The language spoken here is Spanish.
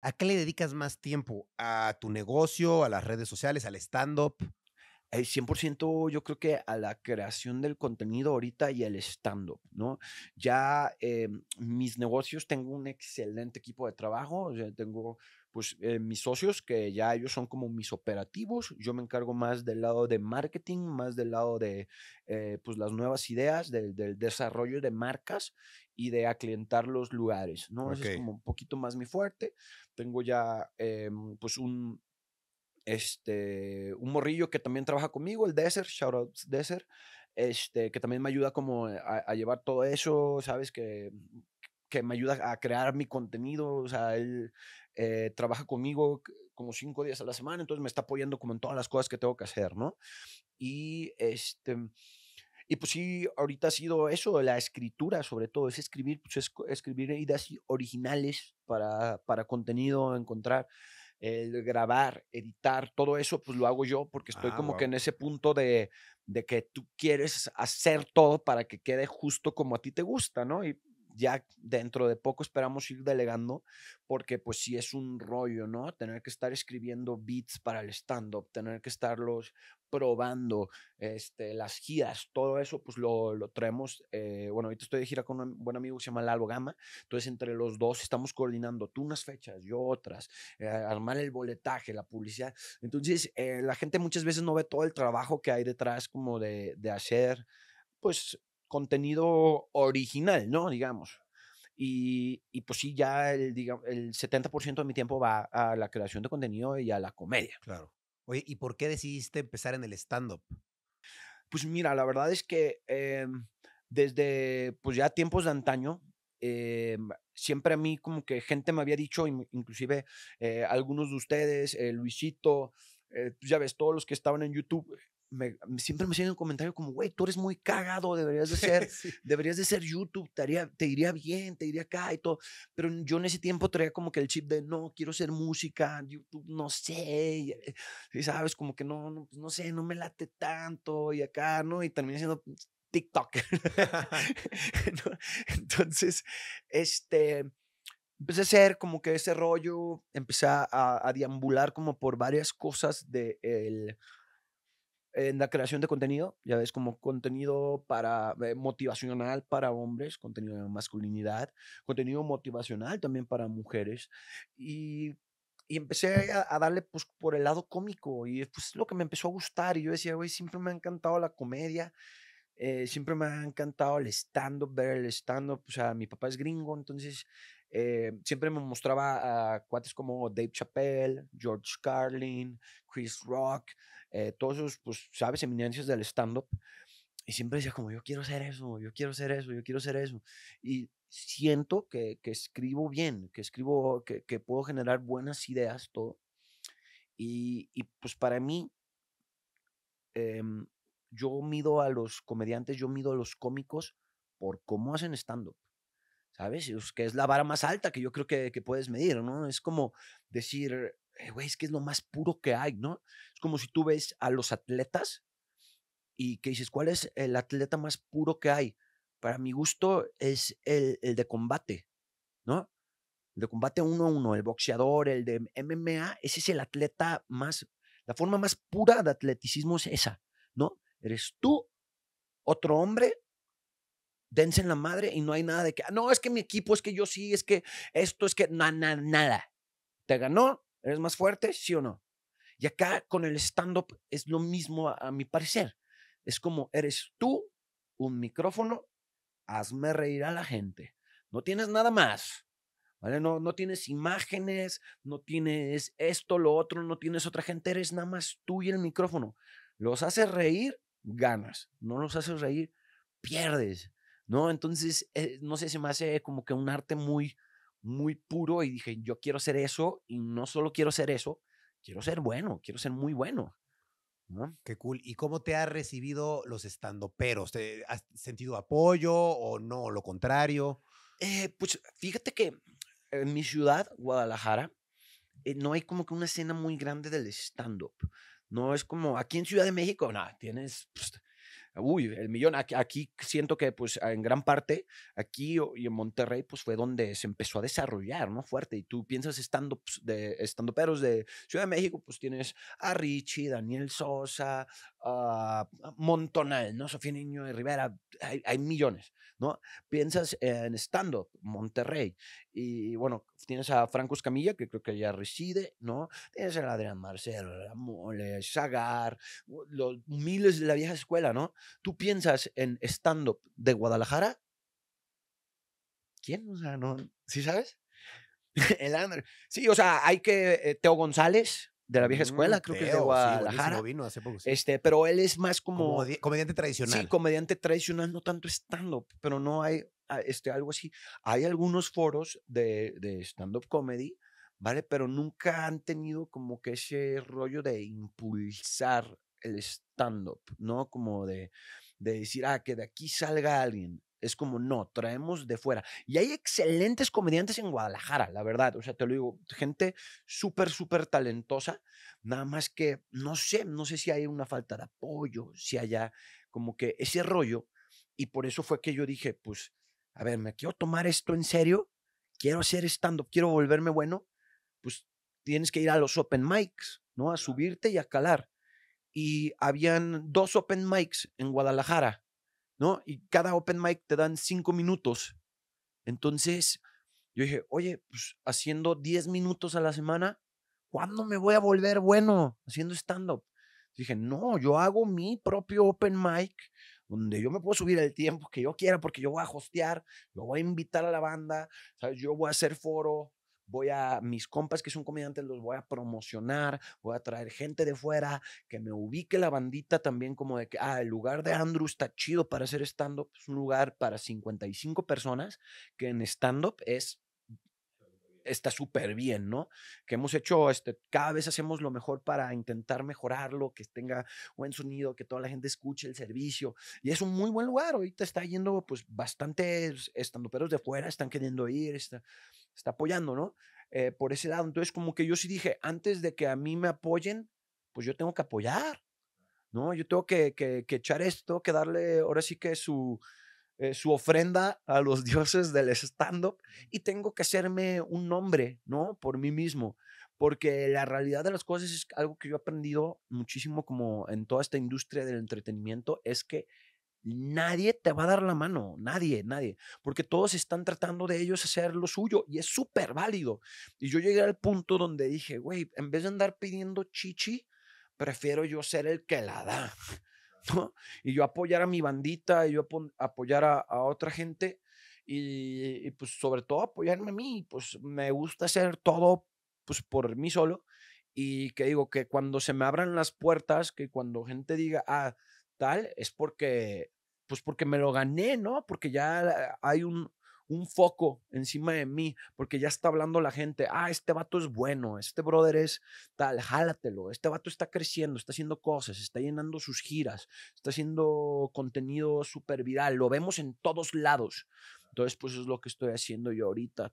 ¿A qué le dedicas más tiempo? ¿A tu negocio, a las redes sociales, al stand-up? El eh, 100% yo creo que a la creación del contenido ahorita y al stand-up, ¿no? Ya em, mis negocios, tengo un excelente equipo de trabajo, o tengo pues eh, mis socios, que ya ellos son como mis operativos, yo me encargo más del lado de marketing, más del lado de eh, pues las nuevas ideas, del, del, desarrollo de marcas y de aclientar los lugares, ¿no? es como un poquito más mi fuerte. Tengo ya, em, pues, un, este, un morrillo que también trabaja conmigo, el Desert, shout out Desert, este, que también me ayuda como a, llevar todo eso, ¿sabes? Que, que me ayuda a crear mi contenido, o sea, él eh, trabaja conmigo como cinco días a la semana, entonces me está apoyando como en todas las cosas que tengo que hacer, ¿no? Y este y pues sí, ahorita ha sido eso, la escritura sobre todo, es escribir, pues es escribir ideas originales para, para contenido, encontrar, el grabar, editar, todo eso, pues lo hago yo porque estoy ah, como que en ese punto de, de que tú quieres hacer todo para que quede justo como a ti te gusta, ¿no? Y ya dentro de poco esperamos ir delegando, porque pues sí es un rollo, ¿no? Tener que estar escribiendo beats para el stand-up, tener que estarlos probando, este, las giras, todo eso, pues lo, lo traemos. Eh, bueno, ahorita estoy de gira con un buen amigo que se llama Lalo Gama, entonces entre los dos estamos coordinando tú unas fechas, yo otras, eh, armar el boletaje, la publicidad. Entonces, eh, la gente muchas veces no ve todo el trabajo que hay detrás como de, de hacer pues contenido original, ¿no? Digamos. Y, y pues sí, ya el, el 70% de mi tiempo va a la creación de contenido y a la comedia. Claro. Oye, ¿y por qué decidiste empezar en el stand-up? Pues mira, la verdad es que em, desde pues ya tiempos de antaño, em, siempre a mí como que gente me había dicho, inclusive eh, algunos de ustedes, eh, Luisito, eh, pues ya ves, todos los que estaban en YouTube, siempre me hacían un comentario como, güey, tú eres muy cagado, deberías de ser, deberías de ser YouTube, te, te iría bien, te iría acá y todo. Pero yo en ese tiempo traía como que el chip de, no, quiero ser música, YouTube, no sé, y, eh, sabes, como que no, pues, no, sé, no me late tanto y acá, ¿no? Y terminé siendo TikTok. Entonces, este, empecé a hacer como que ese rollo, empecé a, a deambular como por varias cosas del... el en la creación de contenido, ya ves, como contenido para eh, motivacional para hombres, contenido de masculinidad, contenido motivacional también para mujeres. Y, empecé a, darle pues, por el lado cómico y pues lo que me empezó a gustar. Y yo decía, güey, siempre me ha encantado la comedia. Eh, siempre me ha encantado el stand-up, ver el stand-up. O sea, mi papá es gringo, entonces eh, siempre me mostraba a cuates como Dave Chappelle, George Carlin, Chris Rock, eh, todos esos, pues, sabes, eminencias del stand-up. Y siempre decía como, yo quiero hacer eso, yo quiero hacer eso, yo quiero hacer eso. Y siento que, que escribo bien, que escribo, que, que, puedo generar buenas ideas, todo. Y, y pues para mí, em, yo mido a los comediantes, yo mido a los cómicos por cómo hacen stand-up. ¿Sabes? Es pues, que es la vara más alta que yo creo que, que puedes medir, ¿no? Es como decir, eh, es que es lo más puro que hay, ¿no? Es como si tú ves a los atletas y que dices, ¿cuál es el atleta más puro que hay? Para mi gusto es el, el de combate, ¿no? El de combate uno a uno, el boxeador, el de MMA, ese es el atleta más, la forma más pura de atleticismo es esa, ¿no? Eres tú, otro hombre, dense en la madre y no hay nada de que, ah, no, es que mi equipo, es que yo sí, es que esto, es que, nada, nada. Te ganó, ¿Eres más fuerte? ¿Sí o no? Y acá con el stand-up es lo mismo a, mi parecer. Es como eres tú, un micrófono, hazme reír a la gente. No tienes nada más. ¿Vale? No, no tienes imágenes, no tienes esto, lo otro, no tienes otra gente, eres nada más tú y el micrófono. Los haces reír, ganas. No los haces reír, pierdes. ¿No? Entonces, eh, no sé, se me hace como que un arte muy, muy puro y dije, yo quiero ser eso y no solo quiero ser eso, quiero ser bueno, quiero ser muy bueno. ¿no? Qué cool. ¿Y cómo te ha recibido los estandoperos? ¿Te ¿Has sentido apoyo o no? ¿Lo contrario? Eh, pues fíjate que en mi ciudad, Guadalajara, eh, no hay como que una escena muy grande del stand-up. No es como aquí en Ciudad de México, nada, tienes uy, el millón, aquí, siento que pues en gran parte, aquí y en Monterrey, pues fue donde se empezó a desarrollar, ¿no? Fuerte. Y tú piensas estando, pues, de, estando peros de Ciudad de México, pues tienes a Richie, Daniel Sosa, a Montonal, ¿no? Sofía Niño de Rivera, hay millones. ¿no? Piensas en Estando, Monterrey, y bueno, tienes a Franco Escamilla, que creo que ya reside, ¿no? Tienes a Adrián Marcelo, a Sagar, los miles de la vieja escuela, ¿no? Tú piensas en Estando de Guadalajara, ¿quién? O sea, no, ¿sí sabes? El Sí, o sea, hay que eh, Teo González, de la vieja mm, escuela, creo que es de Guadalajara. hace poco, Este, pero él es más como, comediante tradicional. Sí, comediante tradicional, no tanto stand-up, pero no hay ah, este, algo así. Hay algunos foros de, de stand-up comedy, ¿vale? Pero nunca han tenido como que ese rollo de impulsar el stand-up, ¿no? Como de, de decir, ah, que de aquí salga alguien. Es como, no, traemos de fuera. Y hay excelentes comediantes en Guadalajara, la verdad. O sea, te lo digo, gente súper, súper talentosa. Nada más que, no sé, no sé si hay una falta de apoyo, si haya como que ese rollo. Y por eso fue que yo dije, pues, a ver, me quiero tomar esto en serio, quiero hacer estando, quiero volverme bueno. Pues tienes que ir a los open mics, ¿no? A subirte y a calar. Y habían dos open mics en Guadalajara ¿no? Y cada open mic te dan cinco minutos. Entonces, yo dije, oye, pues haciendo diez minutos a la semana, ¿cuándo me voy a volver bueno haciendo stand-up? Dije, no, yo hago mi propio open mic, donde yo me puedo subir el tiempo que yo quiera, porque yo voy a hostear, yo voy a invitar a la banda, ¿sabes? yo voy a hacer foro, voy a mis compas que son comediantes, los voy a promocionar, voy a traer gente de fuera, que me ubique la bandita también como de que, ah, el lugar de Andrew está chido para hacer stand-up, es un lugar para 55 personas, que en stand-up es está súper bien, ¿no? Que hemos hecho, este, cada vez hacemos lo mejor para intentar mejorarlo, que tenga buen sonido, que toda la gente escuche el servicio. Y es un muy buen lugar. Ahorita está yendo, pues, bastantes uperos de fuera, están queriendo ir. Está, está apoyando, ¿no? Eh, por ese lado. Entonces, como que yo sí dije, antes de que a mí me apoyen, pues yo tengo que apoyar, ¿no? Yo tengo que, que, que echar esto, que darle ahora sí que su, eh, su ofrenda a los dioses del stand-up y tengo que hacerme un nombre, ¿no? Por mí mismo. Porque la realidad de las cosas es algo que yo he aprendido muchísimo como en toda esta industria del entretenimiento, es que nadie te va a dar la mano, nadie, nadie, porque todos están tratando de ellos hacer lo suyo y es súper válido. Y yo llegué al punto donde dije, güey, en vez de andar pidiendo chichi, prefiero yo ser el que la da, Y yo apoyar a mi bandita, y yo apoyar a, otra gente y, pues sobre todo apoyarme a mí, pues me gusta hacer todo pues por mí solo y que digo que cuando se me abran las puertas, que cuando gente diga, ah, tal, es porque, pues porque me lo gané, ¿no? Porque ya hay un, un foco encima de mí, porque ya está hablando la gente, ah, este vato es bueno, este brother es tal, jálatelo, este vato está creciendo, está haciendo cosas, está llenando sus giras, está haciendo contenido súper viral, lo vemos en todos lados. Entonces, pues es lo que estoy haciendo yo ahorita,